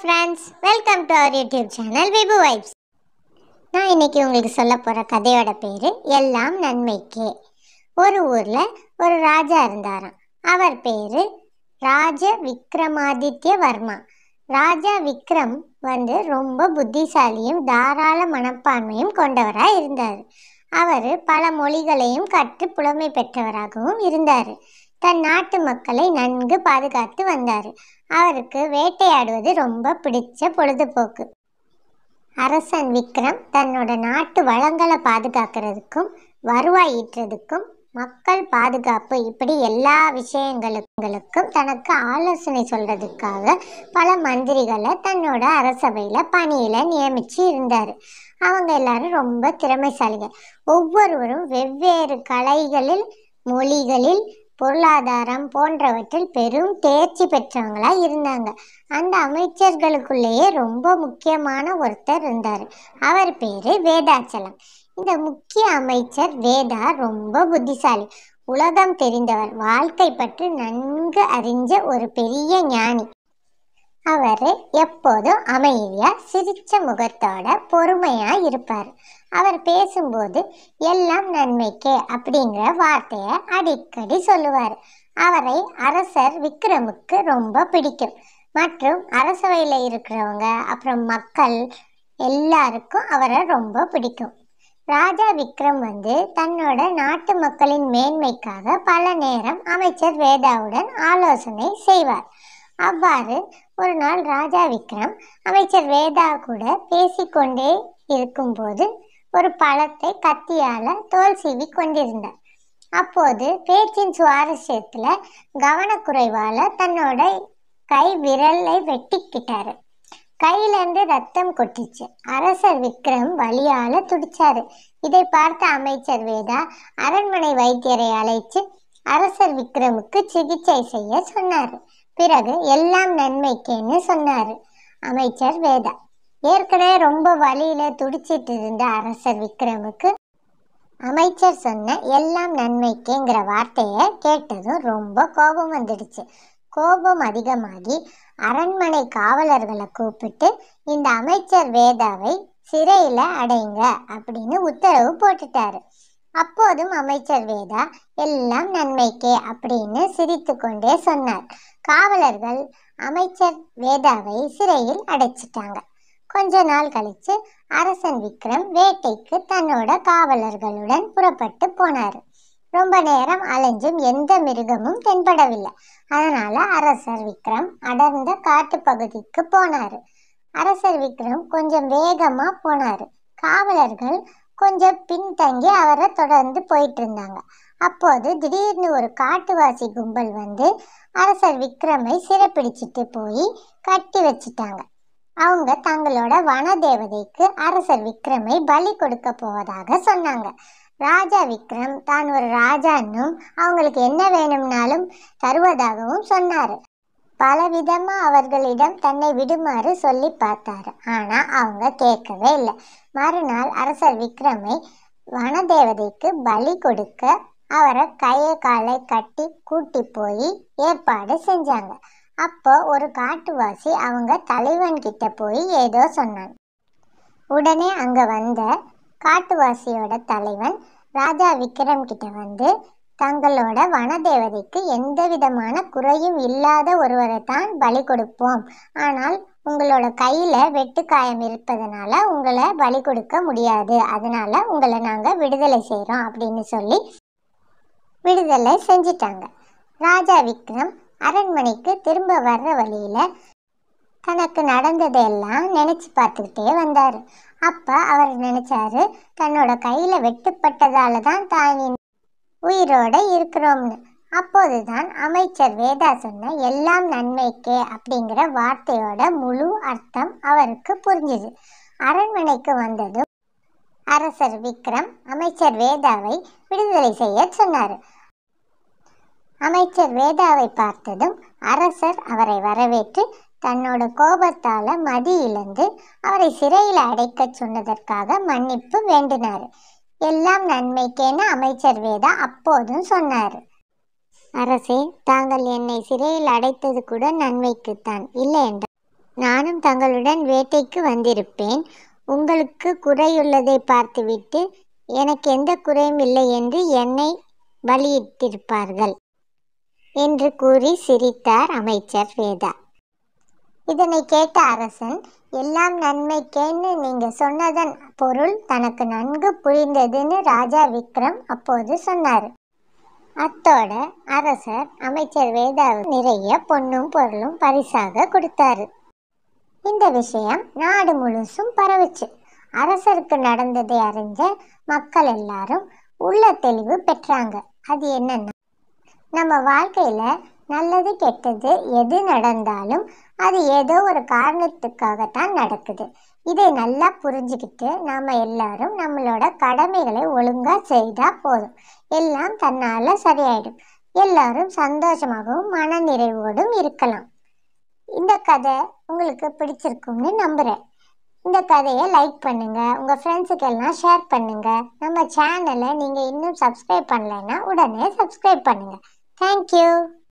Friends welcome to our YouTube channel Vibu vibes நான் இன்றைக்கி உங்களுக்கு சொல்ல போகிற கதையோட பேர் எல்லாம் நன்மைக்கே ஒரு ஊரில் ஒரு ராஜா இருந்தாராம் அவர் பேர் ராஜ விக்ரமாதித்ய வர்மா ராஜா விக்ரம் வந்து ரொம்ப புத்திசாலியும் தாராள மனப்பான்மையும் கொண்டவராக இருந்தார் அவர் பல மொழிகளையும் கற்று புலமை பெற்றவராகவும் இருந்தார் தன் நாட்டு மக்களை நன்கு பாதுகாத்து வந்தார் அவருக்கு வேட்டையாடுவது ரொம்ப பிடிச்ச பொழுதுபோக்கு அரசன் விக்ரம் தன்னோட நாட்டு வளங்களை பாதுகாக்கிறதுக்கும் வருவாய் ஈட்டுறதுக்கும் மக்கள் பாதுகாப்பு இப்படி எல்லா விஷயங்களுக்கும் தனக்கு ஆலோசனை சொல்கிறதுக்காக பல மந்திரிகளை தன்னோட அரசவையில் பணியில் நியமித்து இருந்தார் அவங்க எல்லாரும் ரொம்ப திறமைசாலிகள் ஒவ்வொருவரும் வெவ்வேறு கலைகளில் மொழிகளில் பொருளாதாரம் போன்றவற்றில் பெரும் தேர்ச்சி பெற்றவங்களா இருந்தாங்க அந்த அமைச்சர்களுக்குள்ளேயே ரொம்ப முக்கியமான ஒருத்தர் இருந்தார் அவர் பேரு வேதாச்சலம் இந்த முக்கிய அமைச்சர் வேதா ரொம்ப புத்திசாலி உலகம் தெரிந்தவர் வாழ்க்கை பற்றி நன்கு அறிஞ்ச ஒரு பெரிய ஞானி அவர் எப்போதும் அமைதியாக சிரித்த முகத்தோட பொறுமையாக இருப்பார் அவர் பேசும்போது எல்லாம் நன்மைக்கே அப்படிங்கிற வார்த்தையை அடிக்கடி சொல்லுவார் அவரை அரசர் விக்ரமுக்கு ரொம்ப பிடிக்கும் மற்றும் அரசவையில் இருக்கிறவங்க அப்புறம் மக்கள் எல்லாருக்கும் அவரை ரொம்ப பிடிக்கும் ராஜா விக்ரம் வந்து தன்னோட நாட்டு மக்களின் மேன்மைக்காக பல நேரம் அமைச்சர் வேதாவுடன் ஆலோசனை செய்வார் அவ்வாறு ஒரு நாள் ராஜா விக்ரம் அமைச்சர் வேதா கூட பேசிக்கொண்டே இருக்கும்போது ஒரு பழத்தை கத்தியால தோல் சீவி கொண்டிருந்தார் அப்போது பேச்சின் சுவாரஸ்யத்துல கவனக்குறைவால தன்னோட கை விரலை வெட்டிக்கிட்டாரு கையிலேருந்து ரத்தம் கொட்டிச்சு அரசர் விக்ரம் வழியால துடிச்சாரு இதை பார்த்த அமைச்சர் வேதா அரண்மனை வைத்தியரை அழைச்சு அரசர் விக்ரமுக்கு சிகிச்சை செய்ய சொன்னார் பிறகு எல்லாம் நன்மைக்கேன்னு சொன்னார் அமைச்சர் வேதா ஏற்கனவே ரொம்ப வழியில துடிச்சிட்டு இருந்த அரசர் விக்ரமுக்கு அமைச்சர் சொன்ன எல்லாம் நன்மைக்குங்கிற வார்த்தையை கேட்டதும் ரொம்ப கோபம் வந்துடுச்சு கோபம் அதிகமாகி அரண்மனை காவலர்களை கூப்பிட்டு இந்த அமைச்சர் வேதாவை சிறையில் அடைங்க அப்படின்னு உத்தரவு போட்டுட்டாரு அப்போதும் அமைச்சர் வேதா எல்லாம் நன்மைக்கே அப்படின்னு சிரித்து கொண்டே சொன்னார் காவலர்கள் அமைச்சர் வேதாவை சிறையில் அடைச்சிட்டாங்க கொஞ்ச நாள் கழிச்சு அரசன் விக்ரம் வேட்டைக்கு தன்னோட காவலர்களுடன் புறப்பட்டு போனார் ரொம்ப நேரம் அலைஞ்சும் எந்த மிருகமும் தென்படவில்லை அதனால அரசர் விக்ரம் அடர்ந்த காட்டு பகுதிக்கு போனார் அரசர் விக்ரம் கொஞ்சம் வேகமா போனார் காவலர்கள் கொஞ்சம் பின்தங்கி அவரை தொடர்ந்து போயிட்டு இருந்தாங்க அப்போது திடீர்னு ஒரு காட்டுவாசி கும்பல் வந்து அரசர் விக்ரமை சிறைப்பிடிச்சிட்டு போய் கட்டி வச்சிட்டாங்க அவங்க தங்களோட வன தேவதைக்கு அரசர் விக்ரமை பலி கொடுக்க போவதாக சொன்னாங்க ராஜா விக்ரம் தான் ஒரு ராஜான்னும் அவங்களுக்கு என்ன வேணும்னாலும் தருவதாகவும் சொன்னார் பலவிதமாக அவர்களிடம் தன்னை விடுமாறு சொல்லி பார்த்தாரு ஆனால் அவங்க கேட்கவே இல்லை மறுநாள் அரசர் விக்ரமை வனதேவதைக்கு பலி கொடுக்க அவரை கையை காலை கட்டி கூட்டி போய் ஏற்பாடு செஞ்சாங்க அப்போ ஒரு காட்டுவாசி அவங்க தலைவன் கிட்ட போய் ஏதோ சொன்னான் உடனே அங்கே வந்த காட்டுவாசியோட தலைவன் ராஜா விக்ரம் கிட்ட வந்து தங்களோட வனதேவதைக்கு எந்த விதமான குறையும் இல்லாத ஒருவரை தான் பலி கொடுப்போம் ஆனால் உங்களோட கையில் வெட்டுக்காயம் இருப்பதனால உங்களை பலி கொடுக்க முடியாது அதனால் உங்களை நாங்கள் விடுதலை செய்கிறோம் அப்படின்னு சொல்லி விடுதலை செஞ்சிட்டாங்க ராஜா விக்ரம் அரண்மனைக்கு திரும்ப வர்ற வழியில தனக்கு நடந்ததையெல்லாம் நினைச்சு பார்த்துக்கிட்டே வந்தார் அப்ப அவர் நினைச்சாரு தன்னோட கையில வெட்டுப்பட்டதால தான் தான் உயிரோட இருக்கிறோம்னு அப்போதுதான் அமைச்சர் வேதா சொன்ன எல்லாம் நன்மைக்கே அப்படிங்கிற வார்த்தையோட முழு அர்த்தம் அவருக்கு புரிஞ்சுது அரண்மனைக்கு வந்ததும் அரசர் விக்ரம் அமைச்சர் வேதாவை விடுதலை செய்ய சொன்னார் அமைச்சர் வேதாவை பார்த்ததும் அரசர் அவரை வரவேற்று தன்னோட கோபத்தால மதி இழந்து அவரை சிறையில் அடைக்க சொன்னதற்காக மன்னிப்பு வேண்டினார் எல்லாம் நன்மைக்கேன அமைச்சர் வேதா அப்போதும் சொன்னார் அரசே தாங்கள் என்னை சிறையில் அடைத்தது கூட நன்மைக்குத்தான் இல்லை என்றால் நானும் தங்களுடன் வேட்டைக்கு வந்திருப்பேன் உங்களுக்கு குறையுள்ளதை பார்த்துவிட்டு எனக்கு எந்த குறையும் இல்லை என்று என்னை பலியிட்டிருப்பார்கள் என்று கூறி சிரித்தார் அமைச்சர் வேதா இதனை கேட்ட அரசன் எல்லாம் நன்மைக்கேன்னு நீங்க சொன்னதன் பொருள் தனக்கு நன்கு புரிந்ததுன்னு ராஜா விக்ரம் அப்போது சொன்னார் அத்தோட அரசர் அமைச்சர் வேதாவு நிறைய பொண்ணும் பொருளும் பரிசாக கொடுத்தாரு இந்த விஷயம் நாடு முழுசும் பரவுச்சு அரசருக்கு நடந்ததை அறிஞ்ச மக்கள் எல்லாரும் உள்ள தெளிவு பெற்றாங்க அது என்னன்னா நம்ம வாழ்க்கையில் நல்லது கெட்டது எது நடந்தாலும் அது ஏதோ ஒரு காரணத்துக்காகத்தான் நடக்குது இதை நல்லா புரிஞ்சுக்கிட்டு நாம் எல்லாரும் நம்மளோட கடமைகளை ஒழுங்காக செய்தால் போதும் எல்லாம் தன்னால் சரியாயிடும் எல்லாரும் சந்தோஷமாகவும் மன நிறைவோடும் இருக்கலாம் இந்த கதை உங்களுக்கு பிடிச்சிருக்கும்னு நம்புகிறேன் இந்த கதையை லைக் பண்ணுங்கள் உங்கள் ஃப்ரெண்ட்ஸுக்கெல்லாம் ஷேர் பண்ணுங்கள் நம்ம சேனலை நீங்கள் இன்னும் சப்ஸ்கிரைப் பண்ணலைன்னா உடனே சப்ஸ்கிரைப் பண்ணுங்கள் Thank you.